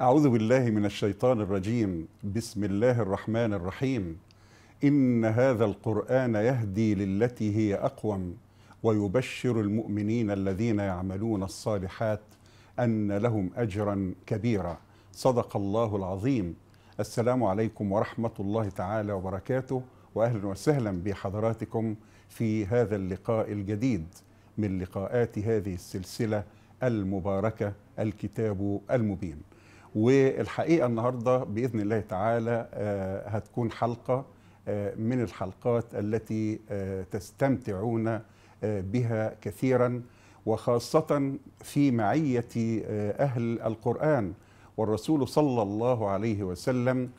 أعوذ بالله من الشيطان الرجيم بسم الله الرحمن الرحيم إن هذا القرآن يهدي للتي هي أقوم ويبشر المؤمنين الذين يعملون الصالحات أن لهم أجرا كبيرا صدق الله العظيم السلام عليكم ورحمة الله تعالى وبركاته وأهلا وسهلا بحضراتكم في هذا اللقاء الجديد من لقاءات هذه السلسلة المباركة الكتاب المبين والحقيقه النهارده باذن الله تعالى آه، هتكون حلقه آه، من الحلقات التي آه، تستمتعون بها كثيرا وخاصه في معيه اهل القران والرسول صلى الله عليه وسلم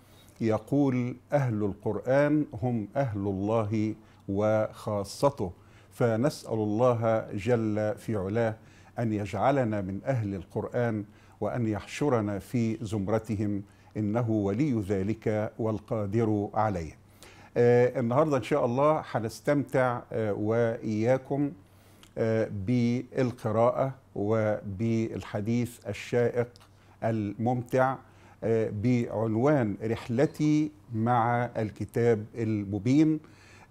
يقول اهل القران هم اهل الله وخاصته فنسال الله جل في علاه ان يجعلنا من اهل القران وأن يحشرنا في زمرتهم إنه ولي ذلك والقادر عليه آه، النهاردة إن شاء الله هنستمتع آه، وإياكم آه، بالقراءة وبالحديث الشائق الممتع بعنوان رحلتي مع الكتاب المبين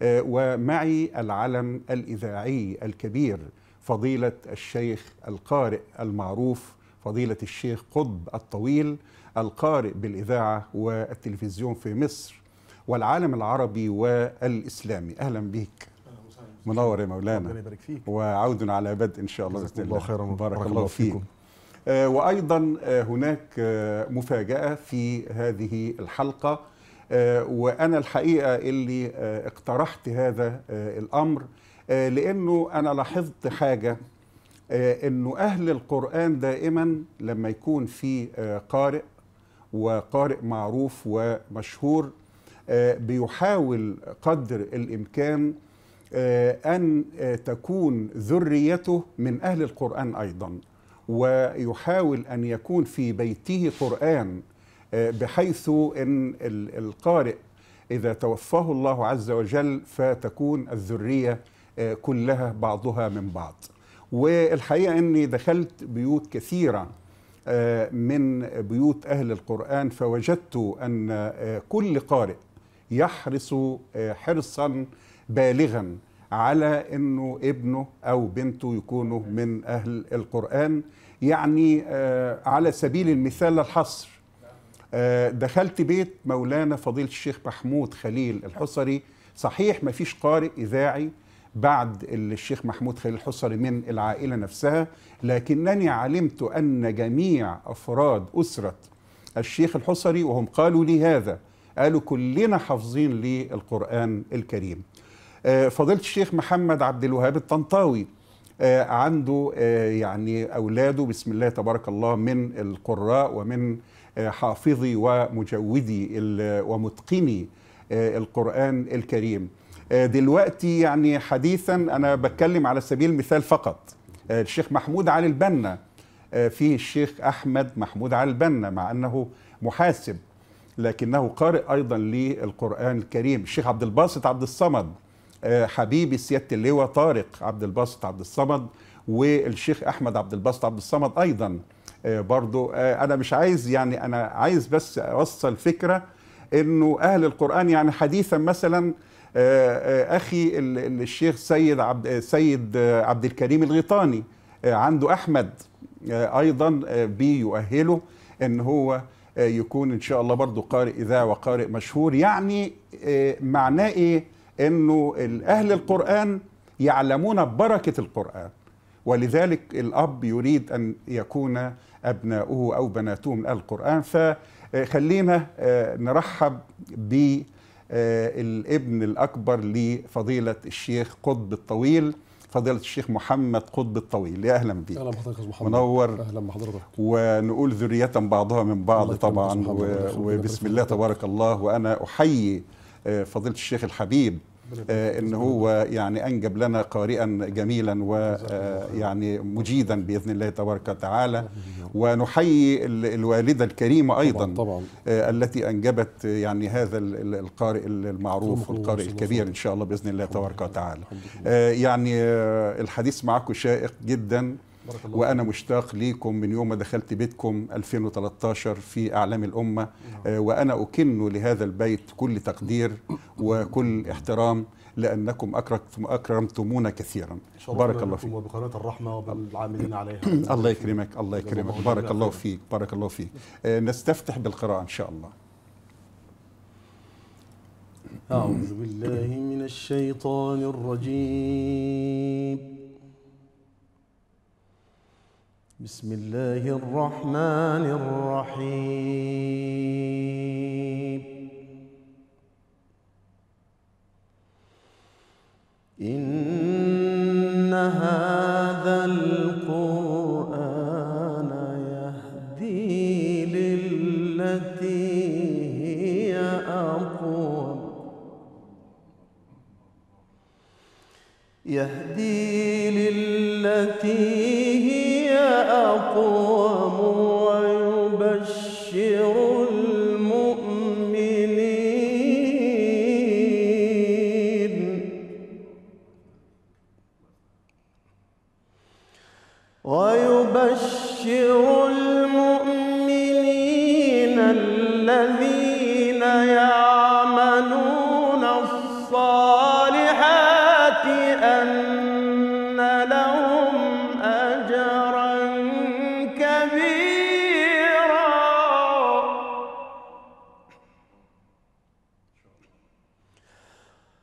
ومعي العلم الإذاعي الكبير فضيلة الشيخ القارئ المعروف فضيلة الشيخ قطب الطويل القارئ بالإذاعة والتلفزيون في مصر والعالم العربي والإسلامي أهلا بك منور يا مولانا ربنا يبارك فيك وعود على بدء إن شاء الله بإذن الله خيرا بارك الله, فيكم آه، وأيضا آه، هناك آه، مفاجأة في هذه الحلقة وأنا الحقيقة اللي اقترحت هذا الأمر لأنه أنا لاحظت حاجة آه، انه اهل القران دائما لما يكون في آه، قارئ وقارئ معروف ومشهور آه، بيحاول قدر الامكان ان تكون ذريته من اهل القران ايضا ويحاول ان يكون في بيته قران بحيث ان القارئ اذا توفاه الله عز وجل فتكون الذريه كلها بعضها من بعض والحقيقه اني دخلت بيوت كثيره آه، من بيوت اهل القران فوجدت ان آه، كل قارئ يحرص آه، حرصا بالغا على انه ابنه او بنته يكونوا من اهل القران يعني على سبيل المثال الحصر دخلت بيت مولانا فضيله الشيخ محمود خليل الحصري صحيح ما فيش قارئ اذاعي بعد الشيخ محمود خليل الحصري من العائلة نفسها لكنني علمت أن جميع أفراد أسرة الشيخ الحصري وهم قالوا لي هذا قالوا كلنا حافظين للقرآن الكريم آه، فضيلة الشيخ محمد عبد الوهاب الطنطاوي آه، عنده آه، يعني أولاده بسم الله تبارك الله من القراء ومن حافظي ومجودي ومتقني القرآن الكريم آه، دلوقتي يعني حديثا انا بتكلم على سبيل المثال فقط آه، الشيخ محمود علي البنا آه، فيه الشيخ احمد محمود علي البنا مع انه محاسب لكنه قارئ ايضا للقران الكريم الشيخ عبد الباسط عبد الصمد حبيبي سياده اللواء طارق عبد الباسط عبد الصمد والشيخ احمد عبد الباسط عبد الصمد ايضا برضو انا مش عايز يعني انا عايز بس اوصل فكره انه اهل القران يعني حديثا مثلا آه، آه، اخي الشيخ سيد عبد سيد عبد الكريم الغيطاني آه، عنده احمد ايضا بيؤهله ان هو يكون ان شاء الله برضه قارئ اذاعه وقارئ مشهور يعني معناه ايه انه اهل القران يعلمون بركه القران ولذلك الاب يريد ان يكون ابناؤه او بناته من القران فخلينا نرحب ب آه، الابن الأكبر لفضيلة الشيخ قطب الطويل فضيلة الشيخ محمد قطب الطويل يا أهلا بيك أهلا بحضرتك استاذ محمد منور أهلا بحضرتك ونقول ذرية بعضها من بعض طبعا وبسم الله تبارك الله وأنا أحيي آه، فضيلة الشيخ الحبيب آه، ان هو يعني انجب لنا قارئا جميلا ويعني آه، مجيدا باذن الله تبارك وتعالى ونحيي الوالده الكريمه ايضا طبعا آه، التي انجبت يعني هذا القارئ المعروف والقارئ الكبير ان شاء الله باذن الله تبارك وتعالى يعني الحديث معكم شائق جدا بارك الله وانا مشتاق ليكم من يوم ما دخلت بيتكم 2013 في اعلام الامه نعم. آه، وانا اكن لهذا البيت كل تقدير وكل احترام لانكم اكرمتم اكرمتمونا كثيرا بارك الله فيك وبقناه الرحمه وبالعاملين عليها الله يكرمك الله يكرمك بارك الله فيك بارك الله فيك آه، نستفتح بالقراءه ان شاء الله أعوذ بالله من الشيطان الرجيم بسم الله الرحمن الرحيم إن هذا القرآن يهدي للتي هي أقوم يهدي تَتَّقُونَ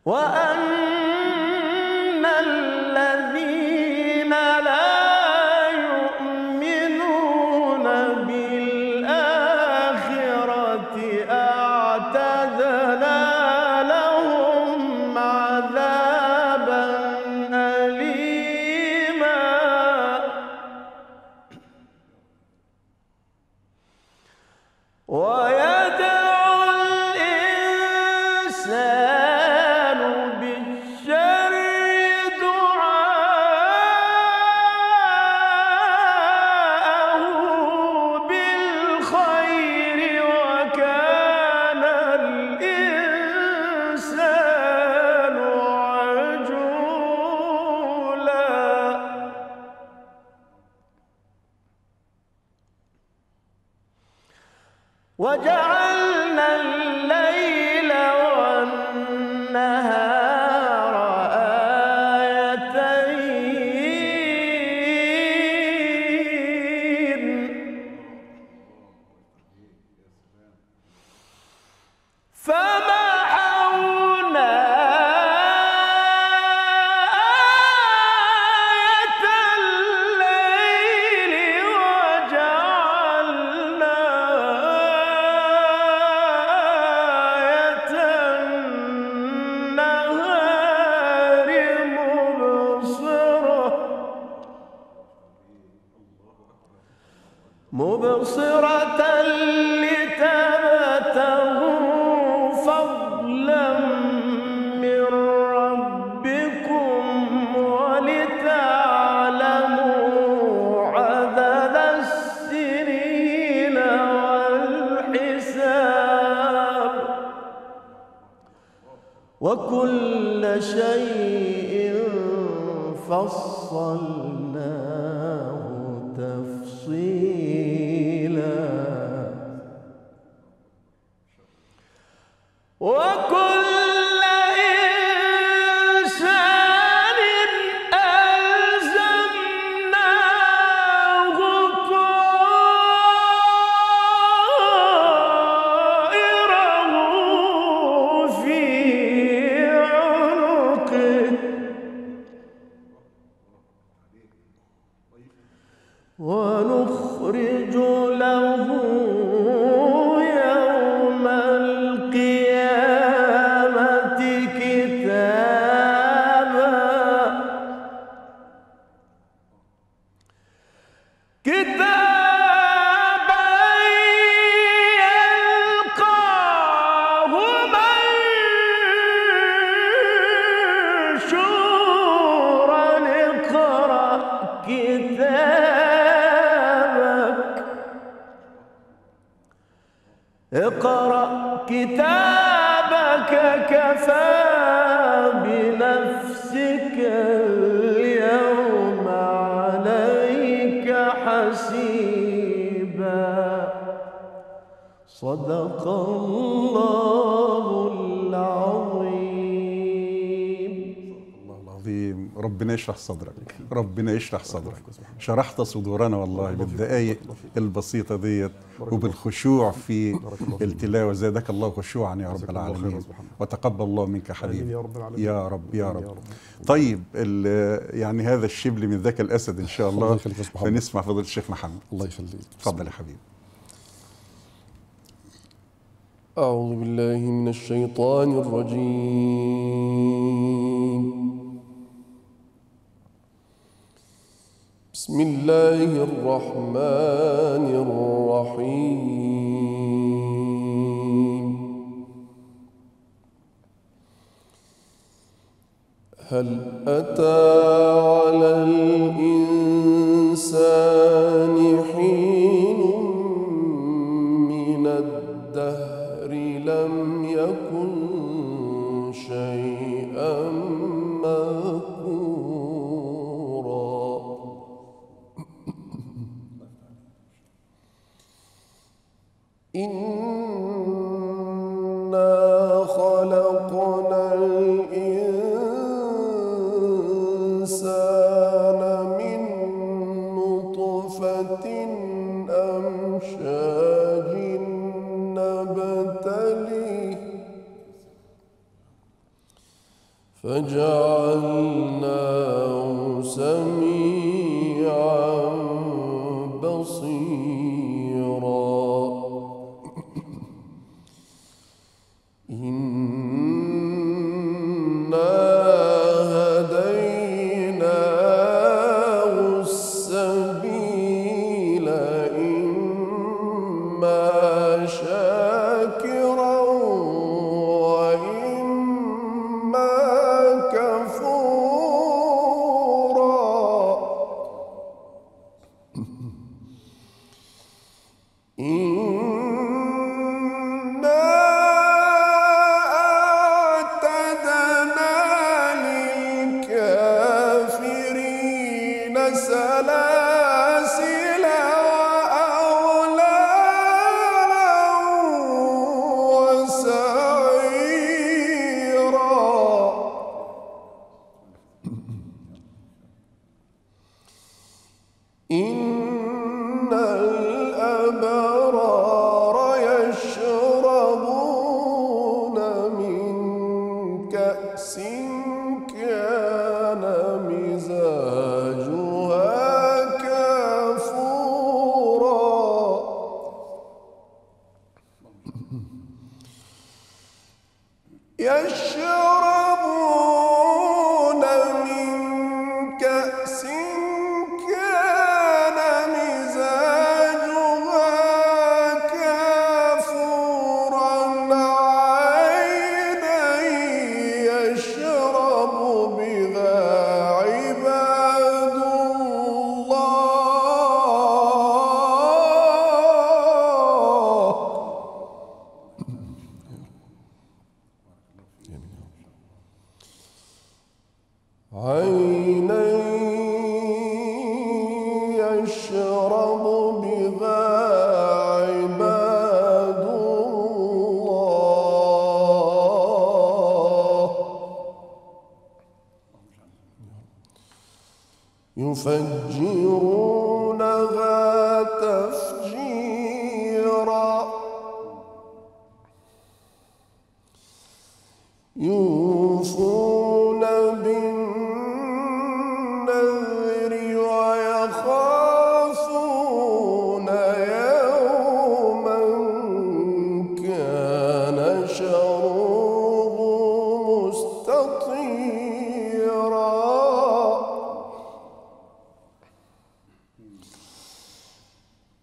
وأن ونخرج له يشرح صدرك شرحت صدورنا والله بالدقائق البسيطة ديت وبالخشوع في التلاوة زادك الله خشوعا يا رب العالمين وتقبل الله منك حبيبي يا رب يا رب يا رب طيب يعني هذا الشبل من ذاك الأسد إن شاء الله فنسمع فضل الشيخ محمد الله يخليك تفضل يا حبيبي أعوذ بالله من الشيطان الرجيم بسم الله الرحمن الرحيم هل أتى على الإنسان وجعلنا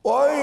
Oi!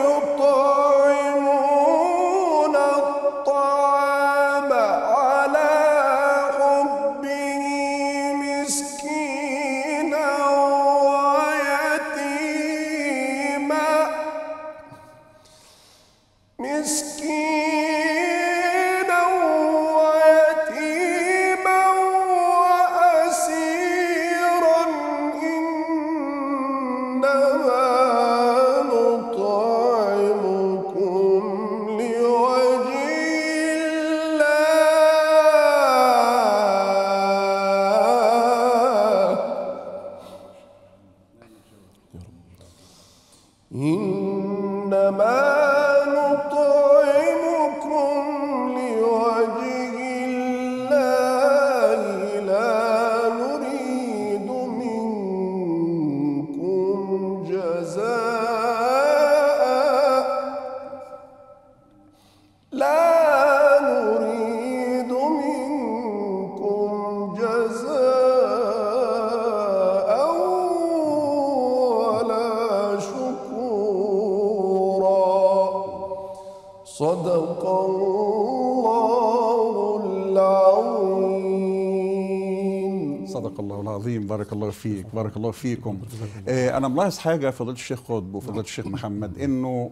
صدق الله العظيم صدق الله العظيم بارك الله فيك بارك الله فيكم إيه، انا ملاحظ حاجه فضيله الشيخ قطب وفضيله الشيخ محمد انه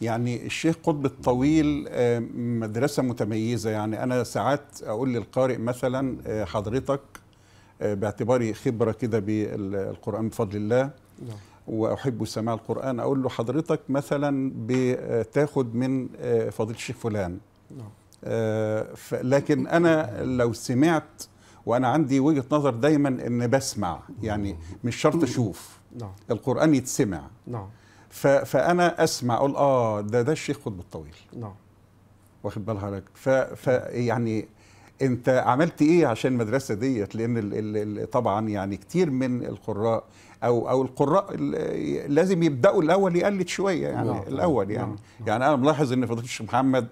يعني الشيخ قطب الطويل إيه، مدرسه متميزه يعني انا ساعات اقول للقارئ مثلا إيه، حضرتك باعتباري خبره كده بالقران بفضل الله نعم. واحب سماع القران اقول له حضرتك مثلا بتاخد من آه، فضيله الشيخ فلان نعم. آه، لكن انا لو سمعت وانا عندي وجهه نظر دايما ان بسمع يعني مش شرط اشوف نعم. القران يتسمع نعم فانا اسمع اقول اه ده ده الشيخ قطب الطويل نعم واخد بال حضرتك ف يعني انت عملت ايه عشان المدرسه ديت لان الـ الـ طبعا يعني كتير من القراء او او القراء لازم يبداوا الاول يقلد شويه يعني نعم. الاول يعني نعم. نعم. يعني انا ملاحظ ان فضيله الشيخ محمد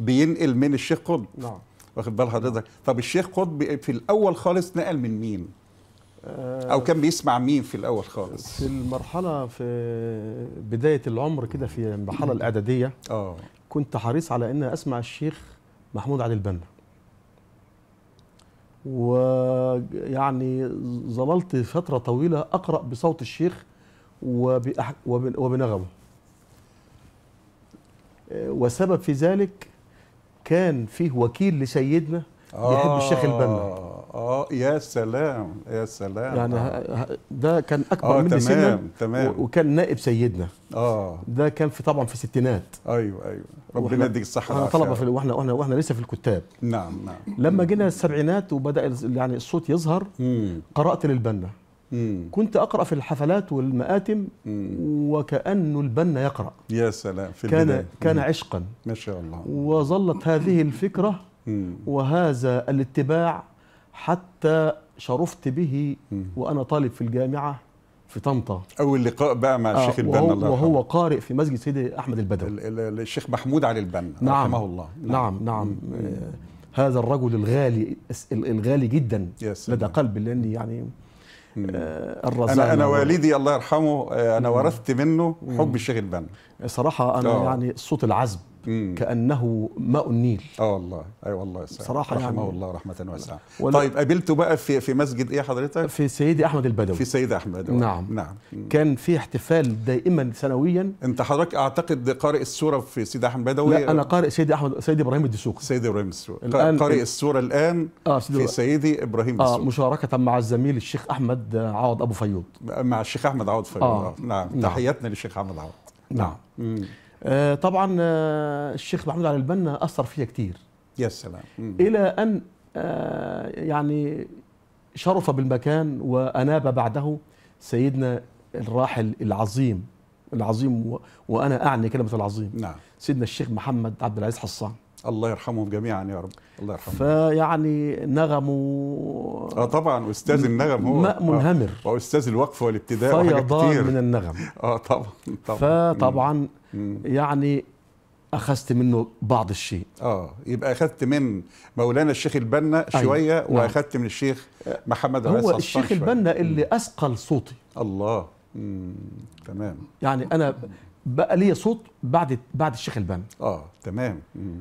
بينقل من الشيخ قطب نعم واخد بال حضرتك طب الشيخ قطب في الاول خالص نقل من مين آه، او كان بيسمع مين في الاول خالص في المرحله في بدايه العمر كده في المرحله الاعداديه اه كنت حريص على ان اسمع الشيخ محمود علي البنا ويعني ظللت فترة طويلة أقرأ بصوت الشيخ وبنغمه وسبب في ذلك كان فيه وكيل لسيدنا يحب الشيخ البنا آه. اه يا سلام يا سلام يعني آه. ده كان اكبر آه من سنا تمام تمام وكان نائب سيدنا اه ده كان في طبعا في الستينات ايوه ايوه ربنا يديك الصحه والعافيه طلبه في واحنا واحنا واحنا لسه في الكتاب نعم نعم لما جينا السبعينات وبدا يعني الصوت يظهر مم. قرات للبنا مم. كنت اقرا في الحفلات والمآتم مم. وكانه البنا يقرا يا سلام في كان البداية. كان عشقا ما شاء الله وظلت هذه الفكره مم. وهذا الاتباع حتى شرفت به وأنا طالب في الجامعة في طنطا أول لقاء بقى مع آه، الشيخ البنا الله وهو قارئ في مسجد سيدي أحمد البدوي الشيخ محمود علي البنا نعم رحمه الله نعم نعم, نعم آه هذا الرجل الغالي الغالي جدا لدى قلبي لأني يعني آه، الرزاق انا انا نعم. والدي الله يرحمه آه، انا ورثت منه حب الشيخ البنا صراحه انا أوه. يعني صوت العزم كانه ماء النيل اه والله اي أيوة والله سعر. صراحه يعني رحمه يعني الله رحمه واسعه طيب قابلته بقى في في مسجد ايه حضرتك في سيدي احمد البدوي في سيدي احمد نعم نعم كان في احتفال دائما سنويا انت حضرتك اعتقد قارئ السوره في سيدي احمد البدوي لا انا قارئ سيدي احمد سيدي ابراهيم الدسوقي سيدي ابراهيم الدسوقي قارئ السوره الان آه في سيدي ابراهيم آه، الدسوقي آه مشاركه مع الزميل الشيخ احمد عوض ابو فيوض مع الشيخ احمد عوض فيوض آه. آه. نعم, نعم. تحياتنا للشيخ احمد عوض نعم, نعم. آه، طبعا آه، الشيخ محمود علي البنا اثر فيا كتير يا سلام الى ان آه، يعني شرف بالمكان واناب بعده سيدنا الراحل العظيم العظيم وانا اعني كلمه العظيم نعم سيدنا الشيخ محمد عبد العزيز حصان الله يرحمهم جميعا يا رب الله يرحمهم فيعني نغموا اه طبعا استاذ النغم هو ماء منهمر آه واستاذ الوقف والابتداء فيضان كتير. من النغم اه طبعا طبعا فطبعا مم. يعني اخذت منه بعض الشيء اه يبقى اخذت من مولانا الشيخ البنا أيوة، شويه أيوة. واخذت من الشيخ محمد هو الشيخ البنا اللي مم. اثقل صوتي الله مم. تمام يعني انا بقى لي صوت بعد بعد الشيخ البنا اه تمام مم.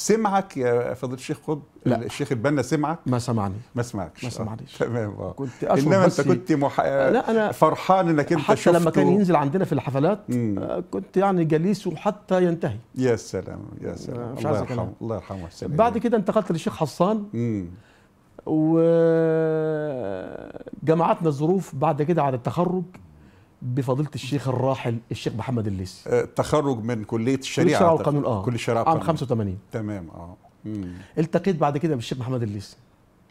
سمعك يا فضل الشيخ خد لا الشيخ البنا سمعك ما سمعني ما سمعكش ما سمعنيش آه، تمام اه كنت انما انت كنت مح... لا أنا آه، فرحان انك انت حتى لما كان ينزل عندنا في الحفلات مم. آه، كنت يعني جليسه حتى ينتهي يا سلام يا سلام الله يرحمه الله يرحمه بعد كده انتقلت للشيخ حصان مم. وجمعتنا الظروف بعد كده على التخرج بفضيله الشيخ الراحل الشيخ محمد الليس التخرج آه، من كليه الشريعه كليه الشريعه والقانون اه كليه الشريعه عام 85 تمام اه التقيت بعد كده بالشيخ محمد الليس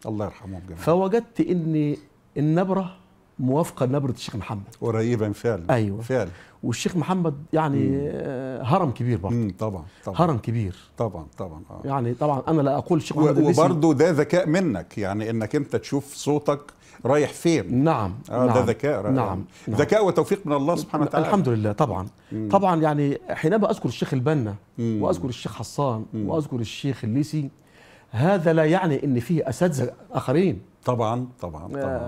الله يرحمه جميعا فوجدت ان النبره موافقه لنبره الشيخ محمد قريبا فعلا ايوه فعلا والشيخ محمد يعني مم. آه، هرم كبير برضه طبعا طبعا هرم كبير طبعا طبعا آه. يعني طبعا انا لا اقول الشيخ محمد وبرضه ده ذكاء منك يعني انك انت تشوف صوتك رايح فين نعم آه نعم ده ذكاء نعم،, نعم ذكاء وتوفيق من الله سبحانه وتعالى الحمد لله طبعا مم. طبعا يعني حينما اذكر الشيخ البنا واذكر الشيخ حصان مم. واذكر الشيخ الليسي هذا لا يعني ان فيه اساتذه اخرين طبعا طبعا آه، طبعا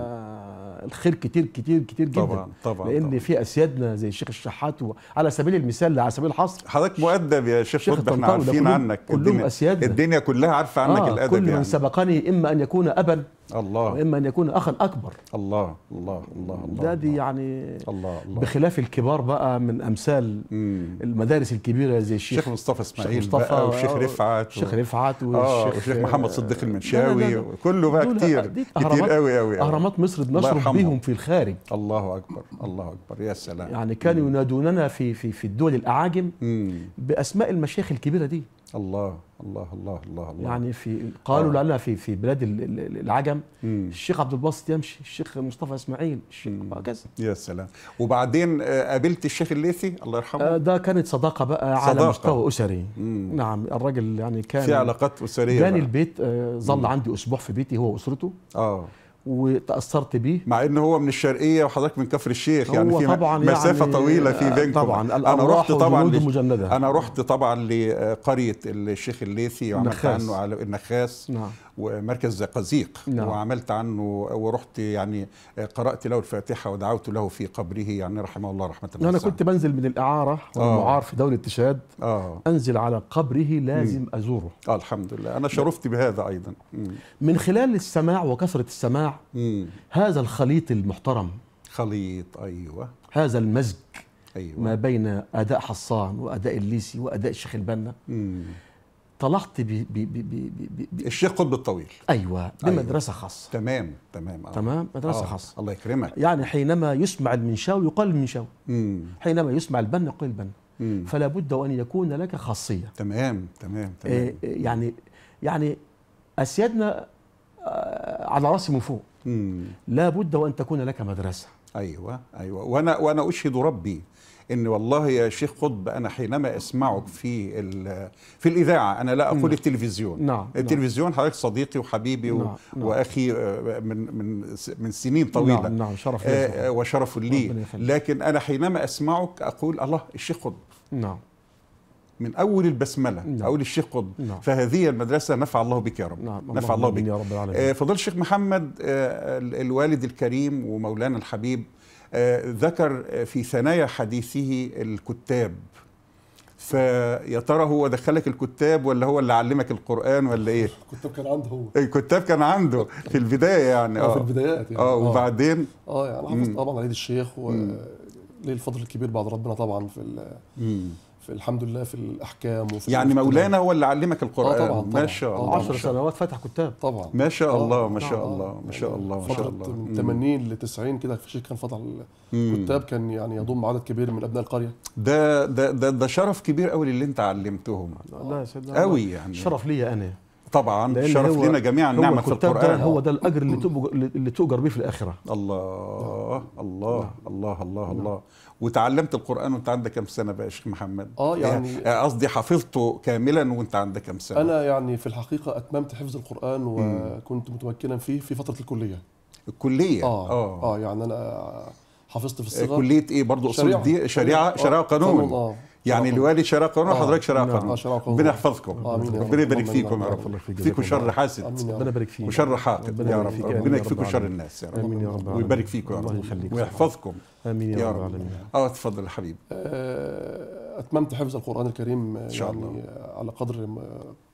الخير كتير كتير كتير جدا طبعا طبعا لان طبعًا. في اسيادنا زي الشيخ الشحات على سبيل المثال على سبيل الحصر حضرتك مؤدب يا شيخ قطب احنا عارفين عنك كلهم الدنيا, الدنيا كلها عارفه عنك آه الادب كل من يعني. سبقني اما ان يكون ابا الله واما ان يكون اخا اكبر الله الله الله الله ده دي يعني الله الله بخلاف الكبار بقى من امثال مم. المدارس الكبيره زي الشيخ شيخ مصطفى اسماعيل مصطفى بقى آه، آه، والشيخ رفعت والشيخ رفعت والشيخ, والشيخ محمد صديق المنشاوي وكله بقى كتير كتير قوي قوي اهرامات مصر بنشرب بيهم في الخارج الله اكبر الله اكبر يا سلام يعني كانوا ينادوننا في في في الدول الاعاجم مم. باسماء المشايخ الكبيره دي الله الله الله الله الله يعني في قالوا آه. لنا في في بلاد العجم مم. الشيخ عبد الباسط يمشي الشيخ مصطفى اسماعيل الشيخ وهكذا يا سلام وبعدين آه، قابلت الشيخ الليثي الله يرحمه آه ده كانت صداقه بقى صداقة. على مستوى اسري مم. نعم الراجل يعني كان في علاقات اسريه كان البيت آه ظل عندي اسبوع في بيتي هو واسرته اه وتاثرت بيه مع ان هو من الشرقيه وحضرتك من كفر الشيخ يعني هو يعني في طبعا مسافه يعني طويله في آه، بينكم طبعا انا رحت طبعا مجندة. انا رحت طبعا لقريه الشيخ الليثي وعملت عنه على النخاس نعم. ومركز زقازيق نعم. وعملت عنه ورحت يعني قرأت له الفاتحة ودعوت له في قبره يعني رحمه الله رحمة الله أنا كنت بنزل من الإعارة والمعار آه. في دولة تشاد آه. أنزل على قبره لازم مم. أزوره آه الحمد لله أنا شرفت بهذا أيضا مم. من خلال السماع وكثرة السماع مم. هذا الخليط المحترم خليط أيوة هذا المزج أيوة. ما بين أداء حصان وأداء الليسي وأداء الشيخ البنا طلعت ب ب ب ب الشيخ قطب الطويل ايوه بمدرسه أيوة. خاصه تمام تمام آه. تمام مدرسه آه. خاصه الله يكرمك يعني حينما يسمع المنشاوي يقال المنشاوي حينما يسمع البنا يقال البنا فلا بد وان يكون لك خاصيه تمام تمام تمام آه، آه، يعني يعني اسيادنا آه، على راسي من فوق لا بد وان تكون لك مدرسه ايوه ايوه وانا وانا اشهد ربي ان والله يا شيخ قطب انا حينما اسمعك في في الاذاعه انا لا اقول التلفزيون نعم،, نعم. التلفزيون حضرتك صديقي وحبيبي نعم،, نعم. واخي آه، من من من سنين طويله نعم. نعم. شرف لي آه، آه، وشرف لي لكن انا حينما اسمعك اقول الله الشيخ قطب نعم من اول البسمله نعم. اقول الشيخ قطب نعم. فهذه المدرسه نفع الله بك يا رب نعم. نفع الله بك يا رب العالمين فضل الشيخ محمد الوالد الكريم ومولانا الحبيب ذكر في ثنايا حديثه الكتاب فيا ترى هو دخلك الكتاب ولا هو اللي علمك القران ولا ايه الكتاب كان عنده هو إيه، الكتاب كان عنده في البدايه يعني اه في آه. البدايات يعني آه،, اه وبعدين اه يعني حافظ طبعا علي الشيخ وليه الفضل الكبير بعد ربنا طبعا في في الحمد لله في الاحكام وفي يعني مولانا هو اللي علمك القران آه طبعا طبعا ما شاء الله 10 سنوات فتح كتاب طبعا ما شاء نعم، آه. الله ما شاء يعني الله ما شاء الله ما شاء الله من 80 ل 90 كده في شيخ كان فتح الكتاب كان يعني يضم عدد كبير من ابناء القريه ده ده ده, ده شرف كبير قوي اللي انت علمتهم يا سيدنا قوي يعني شرف ليا انا طبعا شرف لنا جميعا نعمة في القران هو ده الاجر اللي اللي تؤجر به في الاخره الله الله نعم. الله الله نعم. الله وتعلمت القران وانت عندك كم سنه بقى يا شيخ محمد اه يعني قصدي حفظته كاملا وانت عندك كم سنه انا يعني في الحقيقه اتممت حفظ القران وكنت متمكنا فيه في فتره الكليه الكليه اه اه, آه يعني انا حفظت في الصغر كليه ايه برضه اصول الدين؟ شريعه شريعه, وقانون آه. آه،, آه. يعني الوالي شراء قانون وحضرتك شراء قانون ربنا يحفظكم ربنا يبارك فيكم يا رب فيكم شر حاسد ربنا يبارك فيكم وشر حاقد يا رب ربنا يكفيكم شر الناس يا رب امين يا رب ويبارك فيكم يا رب ويحفظكم امين يا رب اه تفضل يا حبيبي آه، اتممت حفظ القران الكريم ان شاء يعني الله على قدر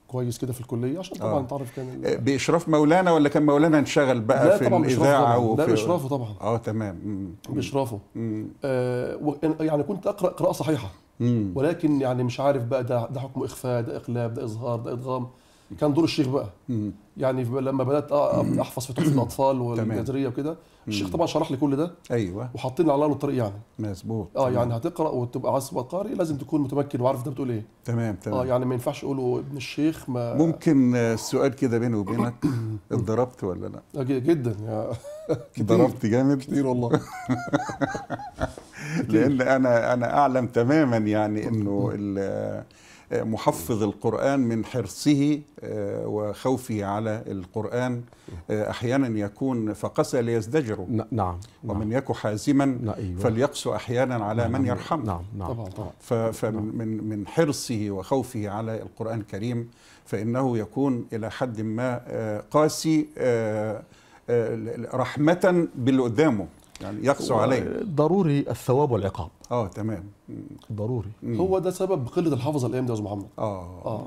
كويس كده في الكليه عشان طبعا آه. تعرف كان آه، باشراف مولانا ولا كان مولانا انشغل بقى في الاذاعه وفي لا باشرافه طبعا اه تمام باشرافه آه يعني كنت اقرا قراءه صحيحه ولكن يعني مش عارف بقى ده, ده حكم اخفاء ده اقلاب ده اظهار ده ادغام كان دور الشيخ بقى يعني لما بدات احفظ في تحفه الاطفال والجذريه وكده الشيخ طبعا شرح لي كل ده ايوه وحاطين على له الطريق يعني مظبوط اه يعني هتقرا وتبقى عايز تبقى قارئ لازم تكون متمكن وعارف انت بتقول ايه تمام تمام اه يعني ما ينفعش اقوله ابن الشيخ ما ممكن آه، السؤال كده بيني وبينك اتضربت ولا لا؟ آه، جدا اتضربت جامد كتير والله لان انا انا اعلم تماما يعني انه آه، محفظ القرآن من حرصه آه، وخوفه على القرآن آه، أحيانا يكون فقسى ليزدجروا نعم،, نعم ومن يك حازما أيوة. فليقسو أحيانا على نعم، من نعم، يرحمه نعم نعم فمن من حرصه وخوفه على القرآن الكريم فإنه يكون إلى حد ما قاسي رحمة باللي قدامه يعني يقسو عليه ضروري الثواب والعقاب اه تمام ضروري مم. هو ده سبب قله الحفظ الايام دي يا استاذ محمد اه اه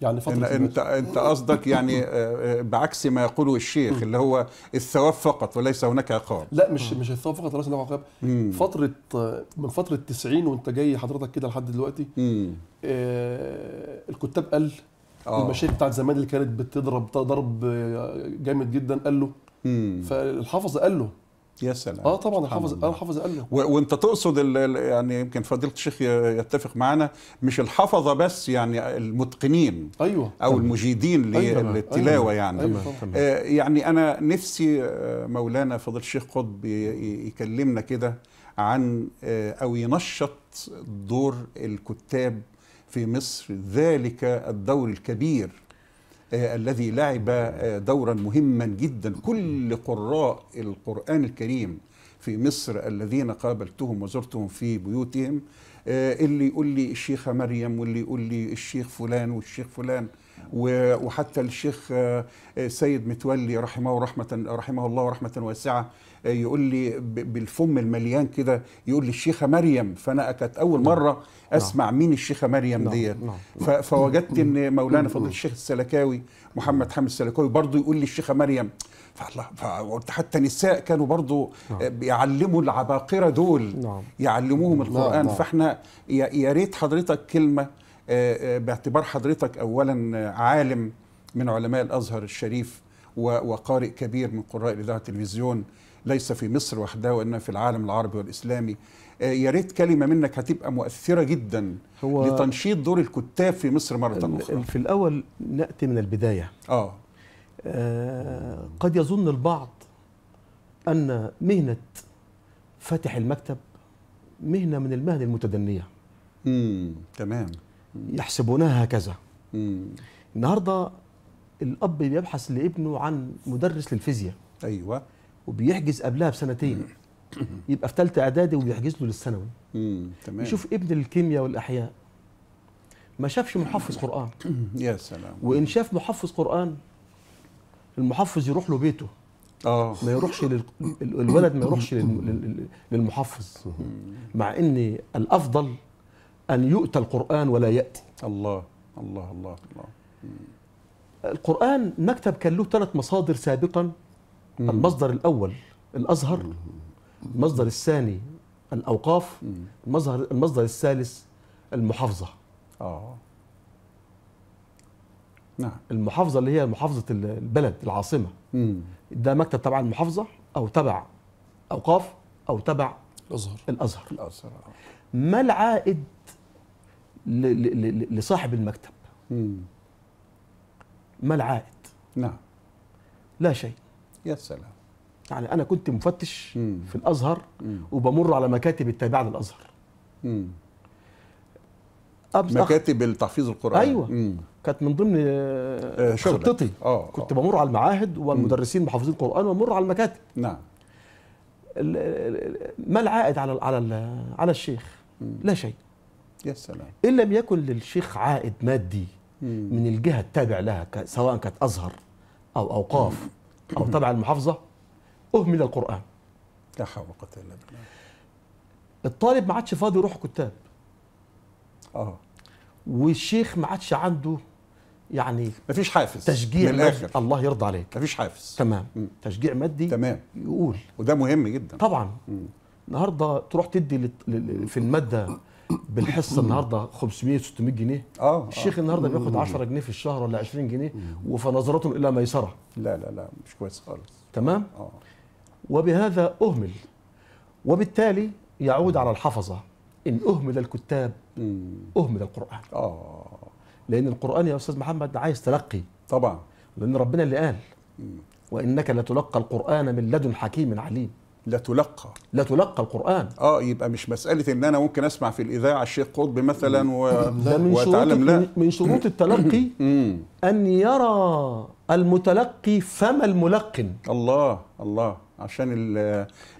يعني فترة إن انت انت قصدك يعني آه، آه، بعكس ما يقوله الشيخ اللي هو الثواب فقط وليس هناك عقاب لا مش مش الثواب فقط وليس هناك عقاب فتره من فتره 90 وانت جاي حضرتك كده لحد دلوقتي آه الكتاب قال آه. المشايخ بتاعت زمان اللي كانت بتضرب ضرب آه، جامد جدا قال له فالحافظ قال له يا سلام اه طبعا الحافظ اه الحافظ قال له وانت تقصد يعني يمكن فضيله الشيخ يتفق معانا مش الحفظه بس يعني المتقنين ايوه او تمام. المجيدين أيوة. للتلاوه أيوة. يعني أيوة. آه يعني انا نفسي آه، مولانا فضيله الشيخ قطب يكلمنا كده عن آه، او ينشط دور الكتاب في مصر ذلك الدور الكبير آه، الذي لعب آه، دورا مهما جدا كل قراء القرآن الكريم في مصر الذين قابلتهم وزرتهم في بيوتهم آه، اللي يقول لي الشيخة مريم واللي يقول لي الشيخ فلان والشيخ فلان وحتى الشيخ آه، آه، سيد متولي رحمه رحمة رحمه الله رحمة واسعة آه، يقول لي بالفم المليان كده يقول لي الشيخة مريم فأنا كانت أول نعم. مرة نعم. أسمع مين الشيخة مريم نعم. دي فوجدت إن مولانا فضل الشيخ السلكاوي محمد حامد السلكاوي برضه يقول لي الشيخة مريم فالله فقلت حتى النساء كانوا برضو نعم. بيعلموا العباقرة دول نعم. يعلموهم القرآن نعم. فاحنا يا ريت حضرتك كلمة آه، آه، باعتبار حضرتك اولا عالم من علماء الازهر الشريف وقارئ كبير من قراء الاذاعه والتلفزيون ليس في مصر وحدها وانما في العالم العربي والاسلامي آه، يا ريت كلمه منك هتبقى مؤثره جدا هو لتنشيط دور الكتاب في مصر مره اخرى في الاول ناتي من البدايه اه, آه قد يظن البعض ان مهنه فتح المكتب مهنه من المهن المتدنيه امم تمام يحسبونها هكذا النهارده الاب بيبحث لابنه عن مدرس للفيزياء ايوه وبيحجز قبلها بسنتين يبقى في ثالثه اعدادي وبيحجز له للثانوي تمام يشوف ابن الكيمياء والاحياء ما شافش محفظ قران يا سلام وان شاف محفظ قران المحفظ يروح له بيته اه ما يروحش لل... الولد ما يروحش للمحفظ مع ان الافضل أن يؤتى القرآن ولا يأتي الله الله الله الله القرآن مكتب كان له ثلاث مصادر سابقا المصدر الأول الأزهر المصدر الثاني الأوقاف المصدر, المصدر الثالث المحافظة آه نعم المحافظة اللي هي محافظة البلد العاصمة ده مكتب تبع المحافظة أو تبع أوقاف أو تبع الأزهر الأزهر, الأزهر. آه. ما العائد لصاحب المكتب ما العائد نعم لا شيء يا سلام يعني انا كنت مفتش مم. في الازهر مم. وبمر على مكاتب التابعه للازهر امم مكاتب التحفيظ القراني ايوه مم. كانت من ضمن آه، خطتي آه،, آه. كنت بمر على المعاهد والمدرسين محافظين القران ومر على المكاتب نعم ما العائد على على على الشيخ مم. لا شيء يا سلام إن لم يكن للشيخ عائد مادي من الجهة التابع لها سواء كانت أزهر أو أوقاف أو تبع المحافظة أهمل القرآن لا حول ولا قوة إلا بالله الطالب ما عادش فاضي يروح كتاب اه والشيخ ما عادش عنده يعني مفيش حافز تشجيع من الاخر الله يرضى عليك مفيش حافز تمام م. تشجيع مادي تمام يقول وده مهم جدا طبعا م. النهارده تروح تدي في الماده بالحصه النهارده 500 600 جنيه آه،, اه الشيخ النهارده بياخد 10 جنيه في الشهر ولا 20 جنيه وفنظرتهم الى ميسره لا لا لا مش كويس خالص تمام اه وبهذا اهمل وبالتالي يعود على الحفظه ان اهمل الكتاب اهمل القران اه لان القران يا استاذ محمد عايز تلقي طبعا لان ربنا اللي قال وانك لتلقى القران من لدن حكيم عليم لتلقى لتلقى القران اه يبقى مش مساله ان انا ممكن اسمع في الاذاعه الشيخ قطب مثلا و... ده من واتعلم لا من شروط التلقي ان يرى المتلقي فما الملقن الله الله عشان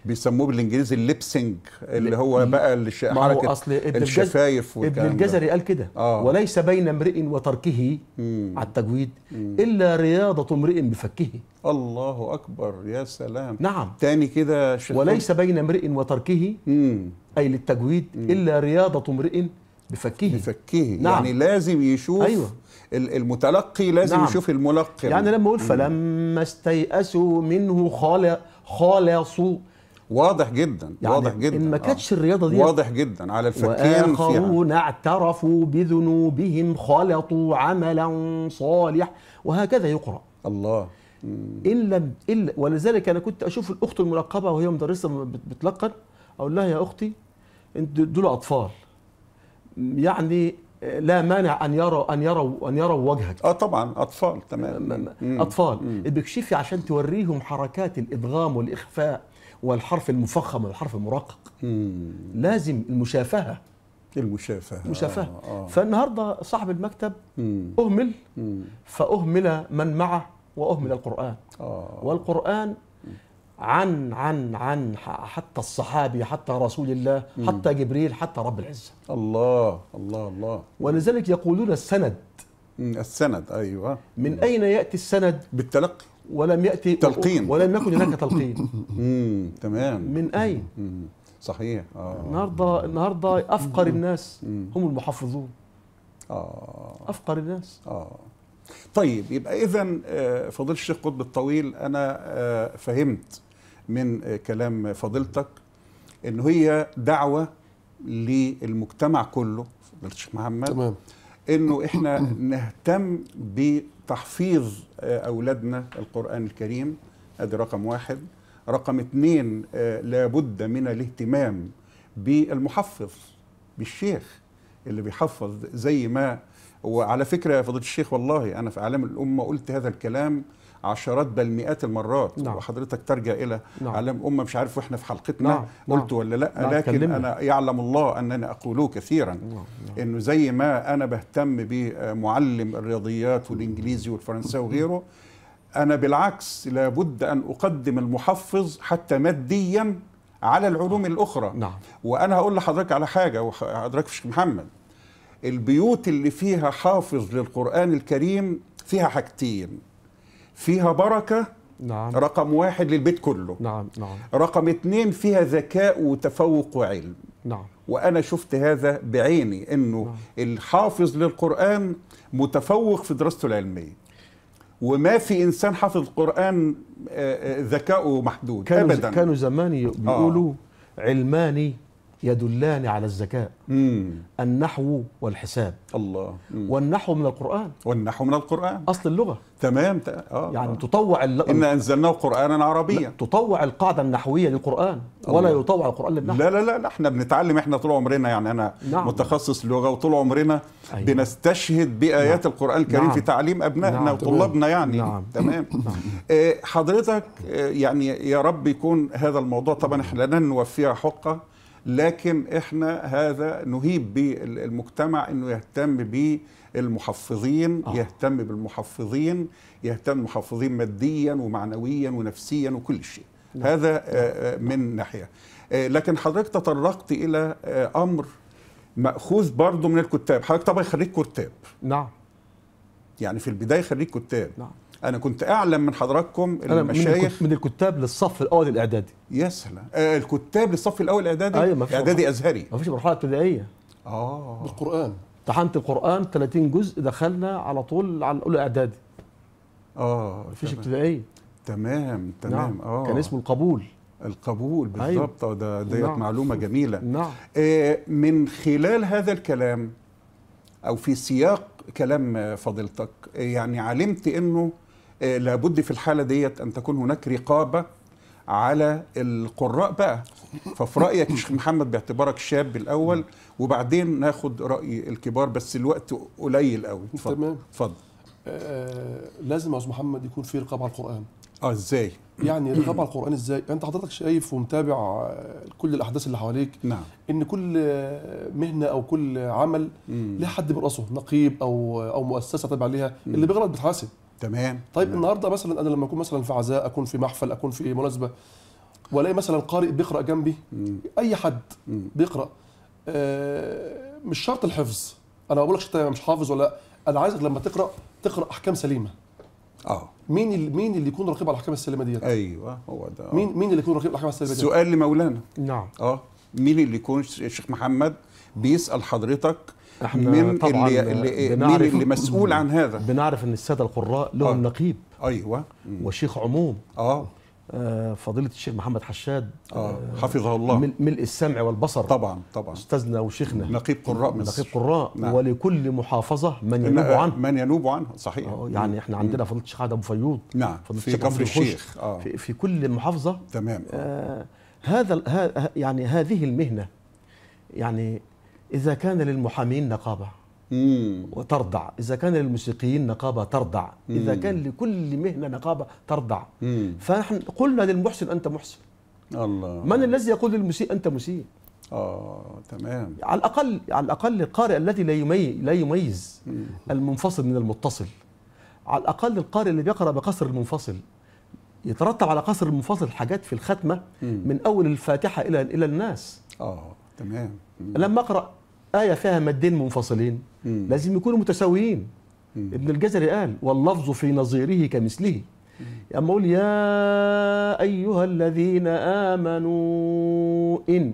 بيسموه بالانجليزي الليبسنج اللي هو بقى الش... حركه أصل ابن الشفايف ابن الجزري قال كده آه. وليس بين امرئ وتركه مم. على التجويد مم. الا رياضه امرئ بفكه الله اكبر يا سلام نعم تاني كده وليس بين امرئ وتركه مم. اي للتجويد مم. الا رياضه امرئ بفكه بفكه نعم. يعني لازم يشوف أيوة. المتلقي لازم نعم. يشوف الملقي يعني لما اقول فلما استيأسوا منه خالصوا واضح جدا يعني واضح جدا ان ما كانتش الرياضه دي واضح جدا على الفكين واخرون فيها. اعترفوا بذنوبهم خلطوا عملا صالح وهكذا يقرا الله ان لم الا ولذلك انا كنت اشوف الاخت الملقبه وهي مدرسه بتلقن اقول لها يا اختي انت دول اطفال يعني لا مانع ان يروا ان يروا ان يروا وجهك اه طبعا اطفال تمام اطفال بتكشفي عشان توريهم حركات الادغام والاخفاء والحرف المفخم والحرف المرقق مم. لازم المشافهه المشافهه مشافهه آه. آه. فالنهارده صاحب المكتب مم. اهمل مم. فاهمل من معه واهمل القران آه. والقران عن عن عن حتى الصحابي حتى رسول الله حتى جبريل حتى رب العزة الله الله الله ولذلك يقولون السند السند أيوة من أين يأتي السند بالتلقي ولم يأتي تلقين ولم يكن هناك تلقين امم تمام من أين صحيح آه. النهاردة النهاردة أفقر الناس هم المحافظون آه. أفقر الناس آه. طيب يبقى اذا آه، فضيله الشيخ قطب الطويل انا آه، فهمت من آه، كلام فضيلتك ان هي دعوه للمجتمع كله فضيله الشيخ محمد تمام انه احنا نهتم بتحفيظ اولادنا القران الكريم ادي رقم واحد رقم اثنين لابد من الاهتمام بالمحفظ بالشيخ اللي بيحفظ زي ما وعلى فكره يا فضيله الشيخ والله انا في اعلام الامه قلت هذا الكلام عشرات بل مئات المرات نعم. وحضرتك ترجع الى نعم. اعلام امه مش عارف واحنا في حلقتنا نعم. نعم. قلت ولا لا نعم. لكن كلمة. انا يعلم الله أنني اقوله كثيرا نعم. نعم. انه زي ما انا بهتم بمعلم الرياضيات والانجليزي والفرنساوي وغيره انا بالعكس لابد ان اقدم المحفظ حتى ماديا على العلوم الاخرى نعم. وانا هقول لحضرتك على حاجه وحضرتك مش محمد البيوت اللي فيها حافظ للقرآن الكريم فيها حاجتين فيها بركة نعم. رقم واحد للبيت كله نعم. نعم. رقم اتنين فيها ذكاء وتفوق وعلم نعم. وأنا شفت هذا بعيني أنه نعم. الحافظ للقرآن متفوق في دراسته العلمية وما في انسان حافظ القران آه، آه، ذكاؤه محدود كانوا ابدا كانوا زمان آه. بيقولوا آه. علماني يدلان على الذكاء النحو والحساب الله مم. والنحو من القرآن والنحو من القرآن أصل اللغة تمام آه. يعني تطوع الل... إن أنزلناه قرآنا عربيا تطوع القاعدة النحوية للقرآن الله. ولا يطوع القرآن للنحو لا لا لا, لا. احنا بنتعلم احنا طول عمرنا يعني أنا نعم. متخصص لغة وطول عمرنا أيوة. بنستشهد بآيات نعم. القرآن الكريم نعم. في تعليم أبنائنا نعم. وطلابنا يعني نعم. تمام نعم. آه، حضرتك آه، يعني يا رب يكون هذا الموضوع طبعا احنا لن نوفيها حقه لكن احنا هذا نهيب بالمجتمع انه يهتم بالمحفظين آه. يهتم بالمحفظين يهتم بالمحفظين ماديا ومعنويا ونفسيا وكل شيء نعم. هذا آه، نعم. آه، من ناحيه آه، لكن حضرتك تطرقت الى امر ماخوذ برضه من الكتاب حضرتك طبعا خريج كتاب نعم يعني في البدايه خريج كتاب نعم انا كنت اعلم من حضراتكم المشايخ من الكتاب للصف الاول الاعدادي يا سلام آه الكتاب للصف الاول الاعدادي ايوه مفيش اعدادي ازهري مفيش مرحله ابتدائيه اه بالقران امتحنت القران 30 جزء دخلنا على طول على الاولى اعدادي اه مفيش ابتدائيه تمام نعم. تمام نعم. اه كان اسمه القبول القبول أيوة. بالضبط أيوة. ده ديت نعم. معلومه جميله نعم. آه من خلال هذا الكلام او في سياق كلام فضيلتك آه، يعني علمت انه آه، لابد في الحالة ديت أن تكون هناك رقابة على القراء بقى ففي رأيك يا شيخ محمد باعتبارك شاب الأول وبعدين ناخد رأي الكبار بس الوقت قليل قوي تمام اتفضل آه،, آه لازم يا استاذ محمد يكون في رقابه على القران اه ازاي يعني رقابه على القران ازاي انت حضرتك شايف ومتابع آه، كل الاحداث اللي حواليك نعم. ان كل مهنه او كل عمل ليه حد براسه نقيب او او مؤسسه تابع ليها اللي بيغلط بيتحاسب تمام طيب تمام. النهارده مثلا انا لما اكون مثلا في عزاء اكون في محفل اكون في مناسبه والاقي مثلا قارئ بيقرا جنبي مم. اي حد مم. بيقرا آه مش شرط الحفظ انا ما بقولكش انت مش حافظ ولا انا عايزك لما تقرا تقرا احكام سليمه اه مين اللي مين اللي يكون رقيب على الاحكام السليمه ديت ايوه هو ده أوه. مين مين اللي يكون رقيب على الاحكام السليمه ديت سؤال لمولانا نعم اه مين اللي يكون الشيخ محمد بيسال حضرتك احنا من طبعا اللي, اللي مين اللي مسؤول عن هذا بنعرف ان الساده القراء لهم آه. نقيب ايوه مم. وشيخ عموم اه, آه، فضيلة الشيخ محمد حشاد آه حفظه الله ملء السمع والبصر طبعا طبعا استاذنا وشيخنا نقيب قراء مصر نقيب قراء نعم. ولكل محافظة من ينوب عنه من ينوب عنه صحيح آه يعني احنا عندنا فضيلة الشيخ ابو فيوض نعم في كفر الشيخ آه في, في كل محافظة تمام آه هذا يعني هذه المهنة يعني إذا كان للمحامين نقابة وترضع إذا كان للموسيقيين نقابة ترضع إذا كان لكل مهنة نقابة ترضع فنحن قلنا للمحسن أنت محسن الله من الذي يقول للمسيء أنت مسيء اه تمام على الاقل على الاقل القارئ الذي لا يميز لا يميز المنفصل من المتصل على الاقل القارئ اللي بيقرا بقصر المنفصل يترتب على قصر المنفصل حاجات في الختمه من اول الفاتحه الى الى الناس اه تمام لما اقرا ايه فيها مادين منفصلين مم. لازم يكونوا متساويين مم. ابن الجزري قال واللفظ في نظيره كمثله اما اقول يا ايها الذين امنوا ان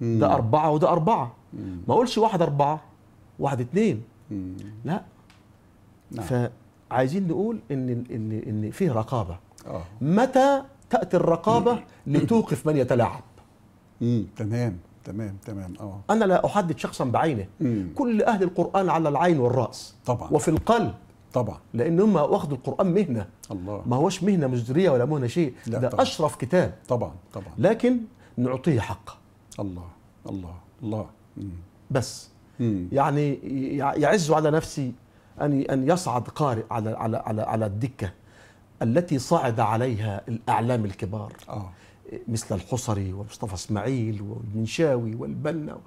مم. ده اربعه وده اربعه مم. ما اقولش واحد اربعه واحد اتنين مم. لا نعم. فعايزين نقول ان ان ان فيه رقابه أوه. متى تاتي الرقابه لتوقف من يتلاعب تمام تمام تمام اه انا لا احدد شخصا بعينه مم. كل اهل القران على العين والراس طبعا وفي القلب طبعا لان هم واخدوا القران مهنه الله ما هوش مهنه مزدريه ولا مهنه شيء لا ده طبعًا. اشرف كتاب طبعا طبعا لكن نعطيه حقه الله الله الله مم. بس مم. يعني يعز على نفسي ان ان يصعد قارئ على على على, على الدكه التي صعد عليها الاعلام الكبار آه. مثل الحصري ومصطفى اسماعيل والمنشاوي والبنا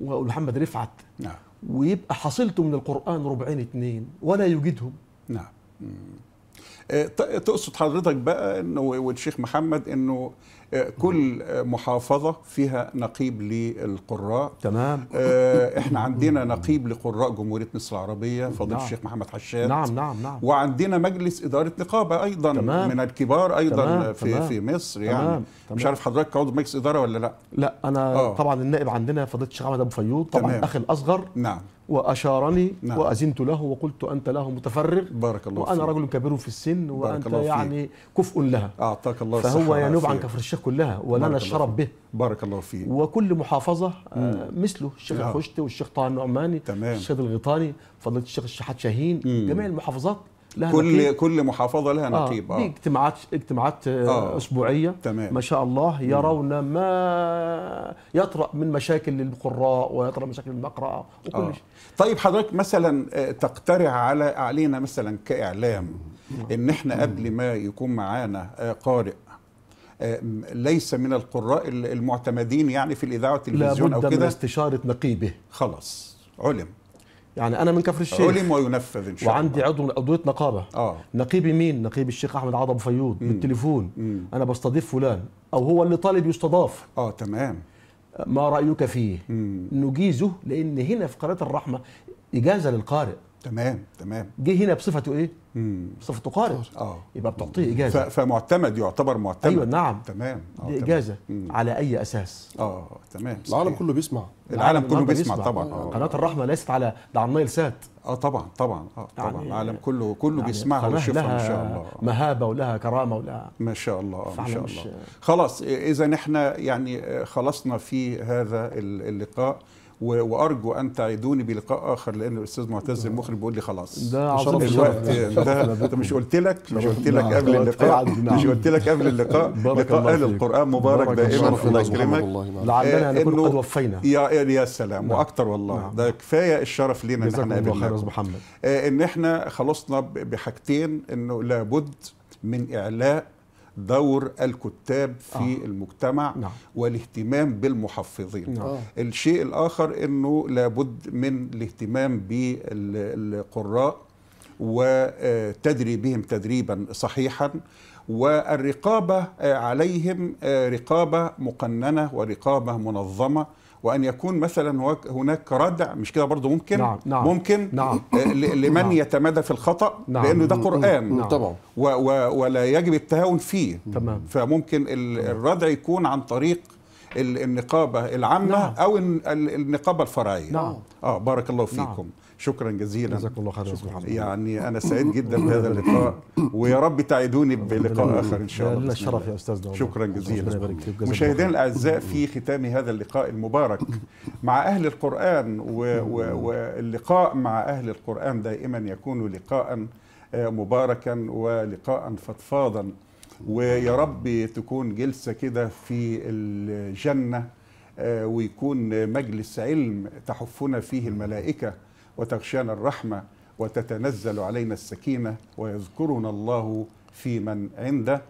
ومحمد رفعت نعم ويبقى حصلته من القرآن ربعين اتنين ولا يجدهم نعم آه، تقصد حضرتك بقى انه والشيخ محمد انه آه، كل محافظه فيها نقيب للقراء تمام آه، احنا عندنا نقيب لقراء جمهوريه مصر العربيه نعم. فضيله نعم. الشيخ محمد حشاد نعم نعم نعم وعندنا مجلس اداره نقابه ايضا تمام. من الكبار ايضا تمام. في تمام. في مصر يعني تمام. تمام. مش عارف حضرتك عضو مجلس اداره ولا لا لا انا أوه. طبعا النائب عندنا فضيله الشيخ احمد ابو فيوض طبعا اخي الاصغر نعم واشارني نعم. وأزنت له وقلت أنت له متفرغ بارك الله وأنا فيه. رجل كبير في السن وأنت بارك الله يعني كفء لها أعطاك الله فهو ينوب عن كفر الشيخ كلها ولنا الشرف به بارك الله فيه وكل محافظة آه، مم. مثله الشيخ نعم. الخشتي والشيخ طه النعماني تمام الشيخ الغيطاني فضيلة الشيخ الشحات شاهين مم. جميع المحافظات لها كل نقيب. كل محافظه لها آه، نقيب اه, آه. اجتماعات اجتماعات آه،, آه. اسبوعيه تمام. ما شاء الله يرون ما يطرا من مشاكل للقراء ويطرا مشاكل المقراء وكل آه. شيء طيب حضرتك مثلا آه، تقترح على علينا مثلا كاعلام ان احنا قبل ما يكون معانا قارئ ليس من القراء المعتمدين يعني في الاذاعه والتلفزيون او كده لابد من استشاره نقيبه خلاص علم يعني انا من كفر الشيخ علم وينفذ ان شاء الله وعندي عضو عضويه نقابه اه نقيبي مين؟ نقيب الشيخ احمد عضب فيوض بالتليفون مم. انا بستضيف فلان او هو اللي طالب يستضاف اه تمام ما رايك فيه؟ مم. نجيزه لان هنا في قناه الرحمه اجازه للقارئ تمام تمام جه هنا بصفته ايه؟ صفة قارئ آه. يبقى بتعطيه اجازه فمعتمد يعتبر معتمد ايوه نعم تمام آه دي اجازه مم. على اي اساس اه تمام صحيح. العالم إيه؟ كله بيسمع العالم, العالم كله بيسمع, بيسمع. طبعا آه. قناه الرحمه ليست على ده على النايل سات اه طبعا طبعا اه طبعا يعني العالم كله كله يعني بيسمعها ويشوفها ان شاء الله آه. مهابه ولها كرامه ولها ما شاء الله آه، ما شاء الله خلاص اذا احنا يعني آه، خلصنا في هذا اللقاء وارجو ان تعيدوني بلقاء اخر لان الاستاذ معتز المخرج بيقول لي خلاص ده عظيم الوقت ده مش قلت لك مش قلت لك قبل اللقاء مش قلت لك قبل اللقاء لقاء اهل القران مبارك دائما الله يكرمك لعلنا إيه، نكون قد وفينا يا يا سلام نعم. واكثر والله نعم. ده كفايه الشرف لينا ان احنا قابلناكم محمد إيه، ان احنا خلصنا بحاجتين انه لابد من اعلاء دور الكتاب في آه. المجتمع نعم. والاهتمام بالمحفظين نعم. آه. الشيء الآخر أنه لابد من الاهتمام بالقراء وتدريبهم تدريبا صحيحا والرقابة عليهم رقابة مقننة ورقابة منظمة وان يكون مثلا هناك ردع مش كده برضه ممكن نعم. نعم. ممكن نعم. آه، لمن نعم. يتمادى في الخطا نعم. لانه ده قران نعم. طبعا و و ولا يجب التهاون فيه تمام. فممكن الردع يكون عن طريق النقابه العامه نعم. او النقابه الفرعيه نعم اه بارك الله نعم. فيكم نعم. شكرا جزيلا جزاك الله خير يعني انا سعيد جدا بهذا اللقاء ويا رب تعيدوني بلقاء اخر ان شاء الله الشرف يا استاذنا شكرا جزيلا مشاهدينا الاعزاء في ختام هذا اللقاء المبارك مع اهل القران نعم. واللقاء مع اهل القران دائما يكون لقاء آه، مباركا ولقاء فضفاضا ويا رب تكون جلسه كده في الجنه آه، ويكون مجلس علم تحفنا فيه الملائكه وتغشانا الرحمه وتتنزل علينا السكينه ويذكرنا الله في من عنده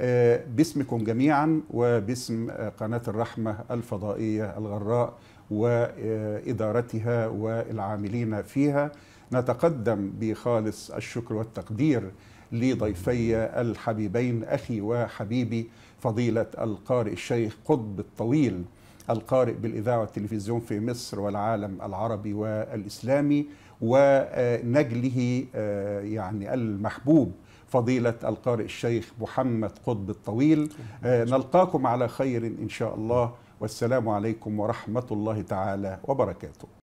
آه، باسمكم جميعا وباسم آه، قناه الرحمه الفضائيه الغراء وادارتها والعاملين فيها نتقدم بخالص الشكر والتقدير لضيفي الحبيبين أخي وحبيبي فضيلة القارئ الشيخ قطب الطويل القارئ بالإذاعة والتلفزيون في مصر والعالم العربي والإسلامي ونجله آه، يعني المحبوب فضيلة القارئ الشيخ محمد قطب الطويل آه، نلقاكم على خير إن شاء الله والسلام عليكم ورحمة الله تعالى وبركاته